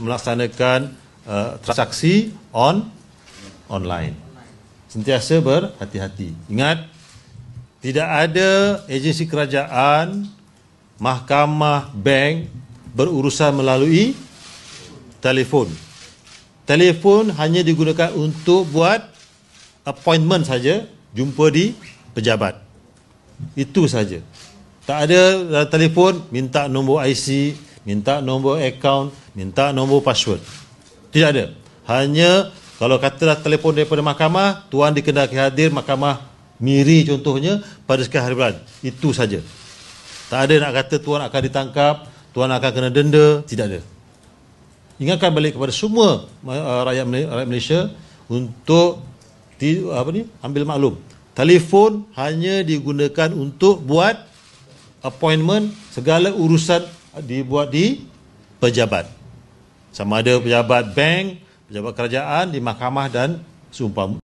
melaksanakan uh, transaksi on online. Sentiasa berhati-hati. Ingat tidak ada agensi kerajaan, mahkamah, bank berurusan melalui telefon. Telefon hanya digunakan untuk buat appointment saja, jumpa di pejabat. Itu saja. Tak ada uh, telefon minta nombor IC, minta nombor akaun, minta nombor password. Tidak ada. Hanya kalau katalah telefon daripada mahkamah, tuan dikendaki hadir mahkamah miri contohnya pada sekian hari bulan. Itu saja. Tak ada nak kata tuan akan ditangkap, tuan akan kena denda, tidak ada. Ingatkan balik kepada semua eh, rakyat, rakyat Malaysia untuk apa ni ambil maklum telefon hanya digunakan untuk buat appointment segala urusan dibuat di pejabat. Sama ada pejabat bank, pejabat kerajaan, di mahkamah dan sumpah.